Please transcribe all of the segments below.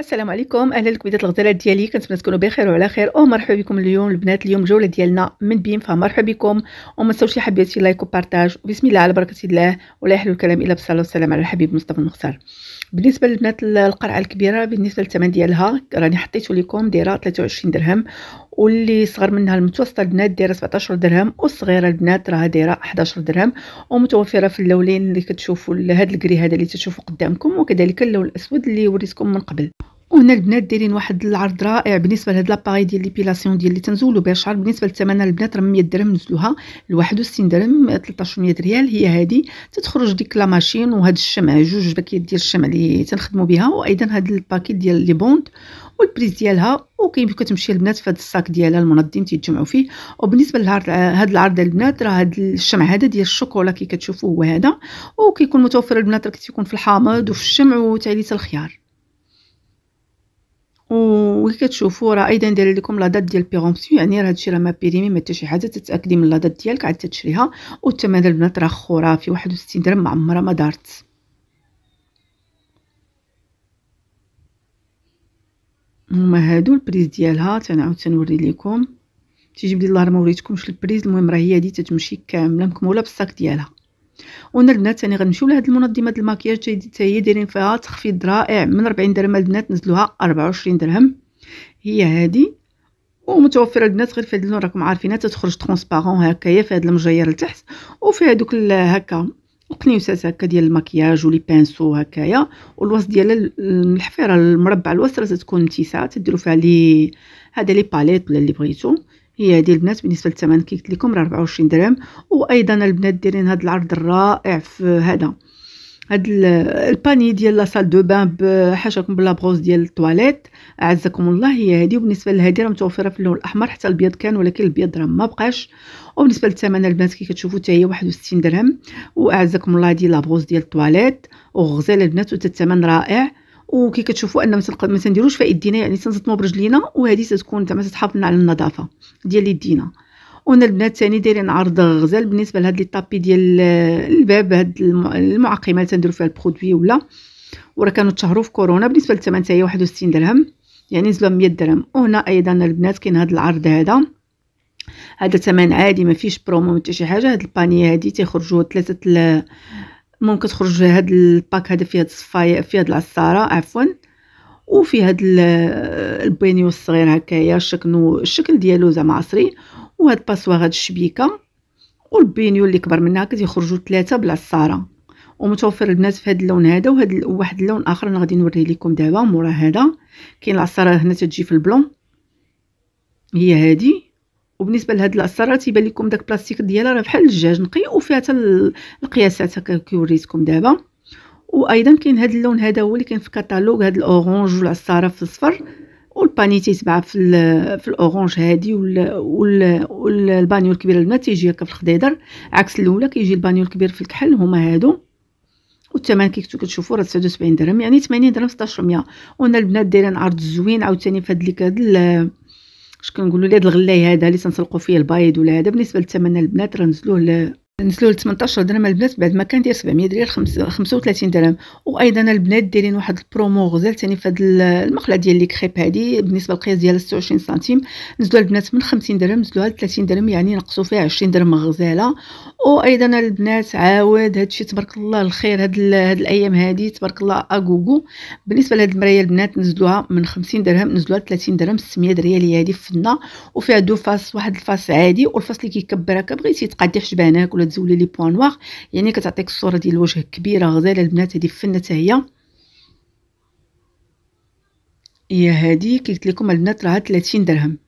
السلام عليكم اهلا لكم بدايه الغزالات ديالي كنتمنى تكونوا بخير وعلى خير او مرحبا بكم اليوم البنات اليوم جوله ديالنا من بيم فمرحبا بكم وما تنساوش حبيباتي لايك وبارطاج بسم الله على بركه الله ولا يحلو الكلام الا بالصلاه والسلام على الحبيب مصطفى المختار بالنسبه للبنات القرعه الكبيره بالنسبه للثمن ديالها راني حطيت لكم دايره 23 درهم واللي صغر منها المتوسطه البنات دايره 17 درهم والصغيره البنات راه دايره 11 درهم ومتوفره في اللولين اللي كتشوفوا هذا الكري هذا اللي تشوفوا قدامكم وكذلك اللون الاسود اللي وريتكم من قبل وهنا البنات دايرين واحد العرض رائع بالنسبه لهاد لاباري ديال ليبيلاسيون ديال اللي تنزولوا بها الشعر بالنسبه للثمن البنات راه 100 درهم نزلوها ل 61 درهم 1300 ريال هي هادي تتخرج ديك لا ماشين وهاد الشمع جوج باكيت ديال الشمع اللي تنخدموا بها وايضا هاد الباكيت ديال لي بوند والبريز ديالها وكيمكن تمشي البنات في هاد الساك ديالها المنظم تيتجمعوا فيه وبالنسبه لهاد هاد العرض البنات راه هاد الشمع هذا ديال الشوكولا كي كتشوفوه هو هذا وكيكون متوفر البنات راه كيكون في الحامض وفي الشمع وتعليت الخيار وكتشوفوا راه ايضا داير لكم لا دات ديال بيغونسي يعني راه هادشي راه ما بيريمي ما حتى شي حاجه تتاكدي من لا دات ديالك عاد تشريها والثمن البنات راه خرافي 61 درهم ما عمرها ما دارت هما هادو البريز ديالها تنعاود تنوري لكم تيجي بدي الله ما وريتكمش البريز المهم راه هي هادي تتمشي كامله مكموله بالصاك ديالها وانا البنات ثاني يعني غنمشيو لهاد المنظمه د الماكياج حتى هي دايرين فيها تخفيض رائع من 40 درهم البنات نزلوها 24 درهم هي هادي ومتوفره البنات غير في هاد اللون راكم عارفينها تتخرج ترونسبارون هكايا في هاد المجير لتحت وفي هادوك هكا القنيوسات هكا ديال المكياج ولي بانسو هكايا والوسط ديال الحفيره المربع الوسط راه تكون متسعه تديروا فيها لي هذا لي باليت ولا اللي بغيتو هي هذه البنات بالنسبه للثمن كي قلت لكم راه 24 درهم وايضا البنات دايرين هذا العرض الرائع في هذا هاد الباني ديال لاصال دو بان بحاشاكم بلا بغوز ديال الطواليت اعزكم الله هي هذه وبالنسبه لهذه راه متوفره في اللون الاحمر حتى الابيض كان ولكن الابيض راه ما بقاش وبالنسبه للثمن البنات كي كتشوفوا حتى هي 61 درهم واعزكم الله هذه لا بغوز ديال الطواليت وغزاله البنات وتا الثمن رائع وكي كتشوفوا ان ما تنديروش في يدينا يعني تنزطمو برجلينا وهذه تتكون زعما تحافظنا على النظافه ديال يدينا وانا البنات ثاني دايرين عرض غزال بالنسبه لهاد لي طابي ديال الباب هاد المعقمه اللي تنديروا فيها البرودوي ولا ورا كانوا تشهروا في كورونا بالنسبه للثمن تاهي 61 درهم يعني نزلوا 100 درهم وهنا ايضا البنات كاين هاد العرض هذا هذا ثمن عادي ما فيش برومو حتى شي حاجه هاد البانيه هادي تيخرجوا ثلاثه ممكن تخرج هاد الباك هذا فيه هاد الصفايه فيه هاد العصاره عفوا وفي هاد البينيو الصغير هكايا شكل الشكل ديالو زعما عصري وهاد باسوار هاد الشبيكه والبينيو اللي كبر منها كيخرجوا ثلاثه بالعصاره ومتوفر البنات في هاد اللون هذا وهاد واحد اللون اخر انا غادي نوريه لكم دابا مورا هذا كاين العصاره هنا تجي في البلون هي هادي وبالنسبه لهاد العصاره تيبان لكم داك البلاستيك ديالها راه بحال الدجاج نقي وفيها حتى القياسات هكا كيوريتكم دابا وايضا كاين هاد اللون هذا هو اللي كاين في الكتالوج هاد الاورانج والعصاره في الصفر والباني تيتبع في في الاورانج هادي والبانيو الكبير البنات تيجي هكا في الخضيضر عكس الاولى كيجي البانيو الكبير في الكحل هما هادو والثمن كي كنتو كتشوفوا راه 79 درهم يعني 80 درهم 16 وانا البنات دايرين عرض زوين عاوتاني في هاد اللي كاد كنت كنقولوا لهاد الغلاي هذا اللي تنسلقوا فيه البيض ولا هذا بالنسبه للثمن البنات راه نزلوه نزلوا ل 18 درهم البنات بعد ما كان داير 700 درهم 35 درهم وايضا البنات دايرين واحد البرومو غزال ثاني في هذه المقله ديال لي كريب هذه بالنسبه للقياس ديالها 26 سنتيم نزلوا البنات من 50 درهم نزلوها ل 30 درهم يعني نقصوا فيها 20 درهم غزاله وايضا البنات عاود هذا الشيء تبارك الله الخير هاد, هاد الايام هذه تبارك الله اغوغو بالنسبه لهاد المرايه البنات نزلوها من 50 درهم نزلوها ل 30 درهم 600 ريال هذه فنه وفيها دو فاس واحد الفاس عادي والفاس اللي كيكبر هكا بغيتي تقادي حجبانك ولا ولا تزولي لي بوان نوار يعني كتعطيك الصوره ديال الوجه كبيره غزاله البنات هذه فنه حتى هي هي هذه كي قلت لكم البنات راها 30 درهم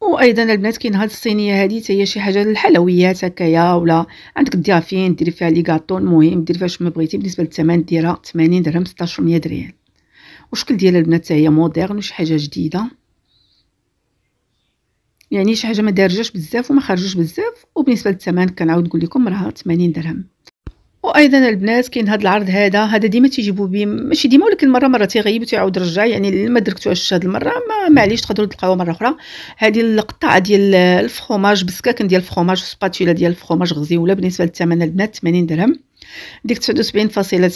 وايضا البنات كاين هاد الصينيه هادي حتى هي شي حاجه للحلويات هكايا ولا عندك ديها فين ديري فيها لي كاطون المهم ديري فيها شنو بغيتي بالنسبه للثمن ديالها 80 درهم 1600 ريال وشكل ديال البنات هي موديرن شي حاجه جديده يعني شي حاجه ما دارجاش بزاف وما خرجوش بزاف وبالنسبه للثمن كنعاود نقول لكم راه 80 درهم وايضا البنات كاين هذا العرض هذا هذا ديما تيجيبوا به ماشي ديما ولكن مره مره تيغيب وتيعاود رجع يعني ما دركتوهاش هذه المره ما معليش تقدروا تلقاوها مره اخرى هذه القطعه ديال الفخوماج بسكاكن ديال الفخوماج وسباتولا ديال الفخوماج غزيوله بالنسبه للثمن البنات 80 درهم ديك 79.90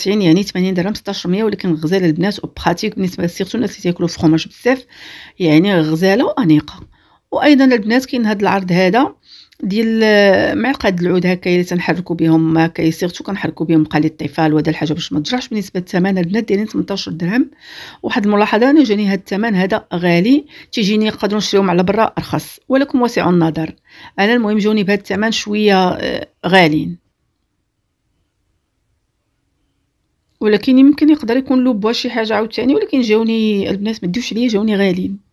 يعني 80 درهم 1600 ولكن غزاله البنات وبخاتيك بالنسبه سيرتو الناس اللي تاكلوا فخوماج بزاف يعني غزاله وانيقه وايضا البنات كاين هذا العرض هذا ديال آه، معقد العود هكا اللي تنحركوا بهم هكا سيرتو كنحركوا بهم قليل الطفال وهذا الحاجه باش ما تجرحش بالنسبه للثمن البنات دايرين 18 درهم واحد الملاحظه انا جاني هذا الثمن هذا غالي تيجيني نقدروا نشريهم على برا ارخص ولكم واسع النظر انا المهم جوني بهذا الثمن شويه آه، غاليين ولكن يمكن يقدر يكون لوبوا شي حاجه عاوتاني ولكن جاوني البنات ما ديوش ليا جاوني غاليين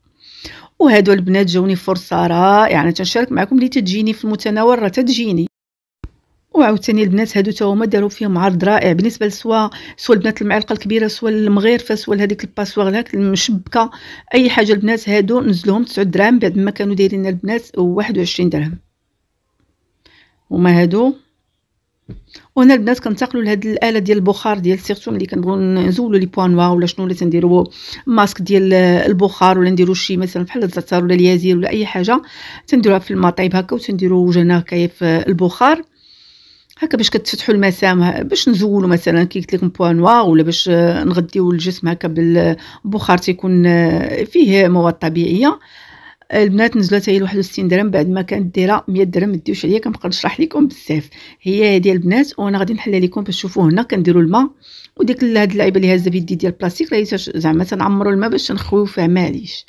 وهادو البنات جاوني فرصه رائعه انا يعني تنشارك معكم اللي تجيني في المتناول راه تجيني وعاوتاني البنات هادو تا هما داروا فيهم عرض رائع بالنسبه لسوا سوا البنات المعلقه الكبيره سوا المغيرفه سوا هذيك الباسوار هاك المشبكه اي حاجه البنات هادو نزلوهم 9 درهم بعد ما كانوا دايرين البنات 21 درهم هما هادو وهنا البنات كنتقلوا لهاد الاله ديال البخار ديال سيرتو ملي كنبغيو نزولوا لي بوان نوار ولا شنو اللي تنديروا ماسك ديال البخار ولا نديروا شي مثلا بحال الزعتر ولا اليازير ولا اي حاجه تنديروها في المطيب هكا وتنديروا وجهنا هكايا في البخار هكا باش كتفتحوا المسام باش نزولوا مثلا كي قلت لكم بوان نوار ولا باش نغديو الجسم هكا بالبخار تيكون فيه مواد طبيعيه البنات نزلت هي 61 درهم بعد ما كانت دايره 100 درهم ديوش عليا كنبقى نشرح لكم بزاف هي هذه البنات وانا غادي نحلها لكم باش تشوفوا هنا كنديروا الماء وديك هاد اللعيبه اللي هازه بيدي ديال البلاستيك راه زعما تنعمروا الماء باش نخويو فيه معليش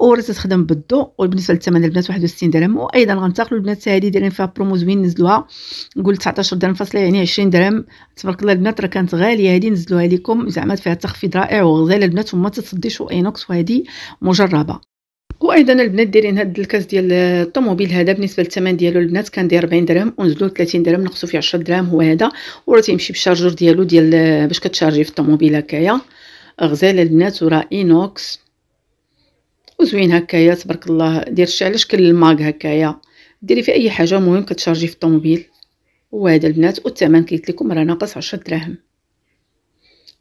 ورا تخدم بالضو وبالنسبه للثمن البنات 61 درهم وايضا غنتقلوا البنات هذه دايرين فيها برومو زوين نزلوها نقول 19 درهم فاصله يعني 20 درهم تبارك الله البنات راه كانت غاليه هذه نزلوها لكم زعما فيها تخفيض رائع وغزاله البنات وما تتصديش اينوكس وهذه مجربه وايضا البنات دايرين هاد الكاس ديال الطوموبيل هذا بالنسبه للثمن ديالو البنات كان داير 40 درهم ونزلو 30 درهم نقصو فيه 10 درهم هو هذا وراه تيمشي بالشارجور ديالو ديال باش كتشارجي في الطوموبيل هكايا غزال البنات وراه اينوكس وزوين هكايا تبارك الله دير شي على شكل الماك هكايا ديري فيه اي حاجه مهم كتشارجي في الطوموبيل وهذا البنات والثمن قلت لكم راه ناقص 10 درهم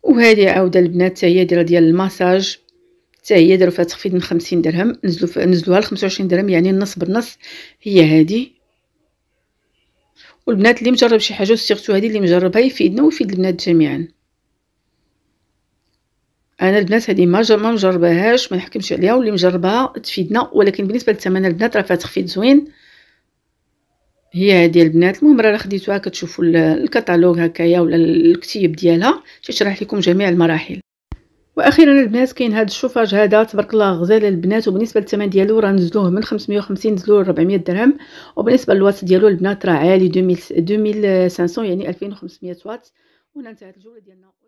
وهذه عاوده البنات حتى هي ديال الماساج حتى هي داروا فيها تخفيض من 50 درهم نزلوا نزلوها ل 25 درهم يعني النص بالنص هي هذه والبنات اللي مجرب شي حاجه سيغتو هذه اللي مجربها يفيدنا ويفيد البنات جميعا انا البنات هذه ما ما مجرباهاش ما نحكمش عليها واللي مجربها تفيدنا ولكن بالنسبه للثمن البنات راه فيها تخفيض زوين هي هذه البنات المهم راه خديتوها كتشوفوا الكتالوج هكايا ولا الكتيب ديالها تشرح لكم جميع المراحل واخيرا البنات كاين هذا الشوفاج هذا تبارك الله غزال البنات وبالنسبه للثمن ديالو راه نزلوه من 550 نزلوه ل 400 درهم وبالنسبه للوات ديالو البنات راه عالي 2500 يعني 2500 واط وهنا انتهت الجوله ديالنا